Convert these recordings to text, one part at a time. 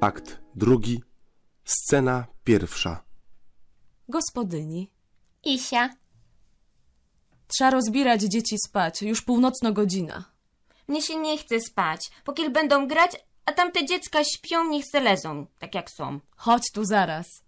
Akt drugi, scena pierwsza. Gospodyni. Isia. Trza rozbierać dzieci spać, już północna godzina. Mnie się nie chce spać. Póki będą grać, a tamte dziecka śpią, niech se tak jak są. Chodź tu zaraz.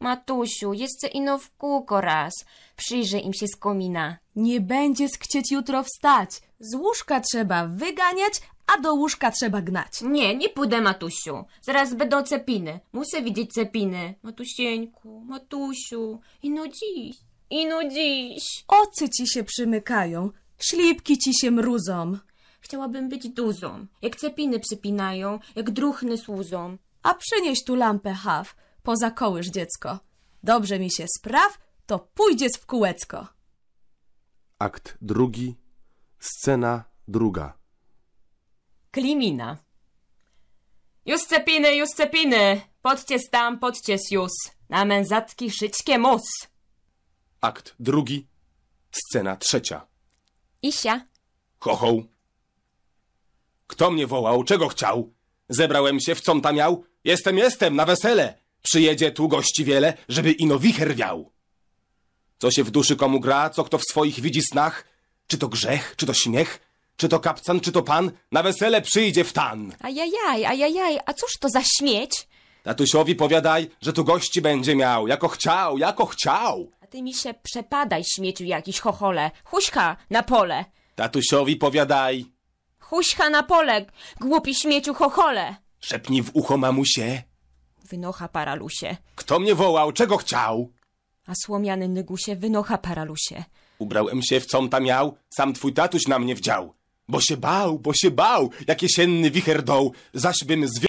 Matusiu, jeszcze ino w kółko raz. Przyjrze im się z komina. Nie będzie chcieć jutro wstać. Z łóżka trzeba wyganiać, a do łóżka trzeba gnać. Nie, nie pójdę, Matusiu. Zaraz będą cepiny. Muszę widzieć cepiny. Matusieńku, Matusiu, ino dziś, ino dziś. Ocy ci się przymykają, ślipki ci się mruzą. Chciałabym być duzą, jak cepiny przypinają, jak druchny słuzą. A przynieś tu lampę, Haw poza kołysz dziecko. Dobrze mi się spraw, to pójdzie w kółecko. Akt drugi, scena druga. Klimina. Juscepiny, Juscepiny, podcie tam, podcie jus, na męzatki szyćkie mus. Akt drugi, scena trzecia. Isia. Chochoł. Kto mnie wołał, czego chciał? Zebrałem się, w com tam miał? Jestem, jestem, na wesele. Przyjedzie tu gości wiele, żeby ino wicher wiał. Co się w duszy komu gra, co kto w swoich widzi snach, czy to grzech, czy to śmiech, czy to kapcan, czy to pan, na wesele przyjdzie w tan. Ajajaj, ajajaj, a cóż to za śmieć? Tatusiowi powiadaj, że tu gości będzie miał, jako chciał, jako chciał. A ty mi się przepadaj, śmieciu jakiś, chochole. Huśka na pole. Tatusiowi powiadaj. Huśka na pole, głupi śmieciu, chochole. Szepnij w ucho mamusie, Wynocha paralusie. Kto mnie wołał? Czego chciał? A słomiany Nygusie wynocha paralusie. Ubrałem się w com tam miał, sam twój tatuś na mnie wdział. Bo się bał, bo się bał, jak jesienny wicher doł, zaś bym z